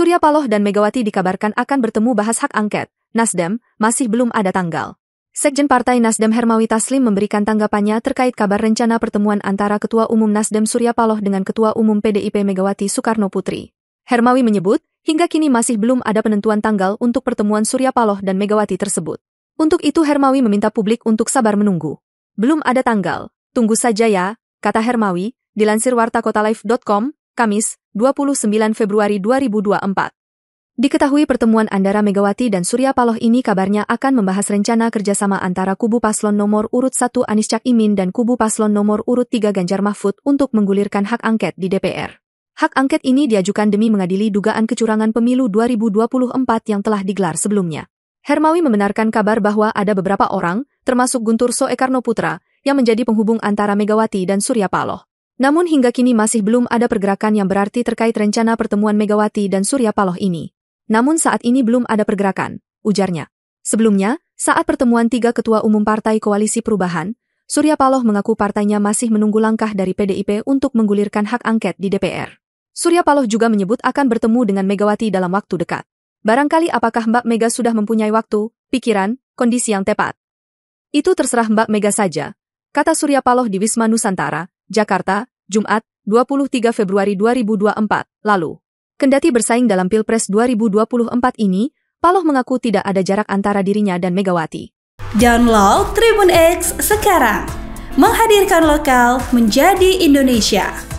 Surya Paloh dan Megawati dikabarkan akan bertemu bahas hak angket. Nasdem masih belum ada tanggal. Sekjen Partai Nasdem Hermawi Taslim memberikan tanggapannya terkait kabar rencana pertemuan antara Ketua Umum Nasdem Surya Paloh dengan Ketua Umum PDIP Megawati Soekarno Putri. Hermawi menyebut, hingga kini masih belum ada penentuan tanggal untuk pertemuan Surya Paloh dan Megawati tersebut. Untuk itu Hermawi meminta publik untuk sabar menunggu. Belum ada tanggal, tunggu saja ya, kata Hermawi, dilansir wartakotalife.com, Kamis, 29 Februari 2024. Diketahui pertemuan antara Megawati dan Surya Paloh ini kabarnya akan membahas rencana kerjasama antara kubu paslon nomor urut 1 Anis Cak Imin dan kubu paslon nomor urut 3 Ganjar Mahfud untuk menggulirkan hak angket di DPR. Hak angket ini diajukan demi mengadili dugaan kecurangan pemilu 2024 yang telah digelar sebelumnya. Hermawi membenarkan kabar bahwa ada beberapa orang, termasuk Guntur Soekarno Putra, yang menjadi penghubung antara Megawati dan Surya Paloh. Namun hingga kini masih belum ada pergerakan yang berarti terkait rencana pertemuan Megawati dan Surya Paloh ini. Namun saat ini belum ada pergerakan, ujarnya. Sebelumnya, saat pertemuan tiga ketua umum partai koalisi perubahan, Surya Paloh mengaku partainya masih menunggu langkah dari PDIP untuk menggulirkan hak angket di DPR. Surya Paloh juga menyebut akan bertemu dengan Megawati dalam waktu dekat. Barangkali apakah Mbak Mega sudah mempunyai waktu, pikiran, kondisi yang tepat. Itu terserah Mbak Mega saja, kata Surya Paloh di Wisma Nusantara, Jakarta, Jumat, 23 Februari 2024, lalu. Kendati bersaing dalam Pilpres 2024 ini, Paloh mengaku tidak ada jarak antara dirinya dan Megawati. Download Tribun X sekarang. Menghadirkan lokal menjadi Indonesia.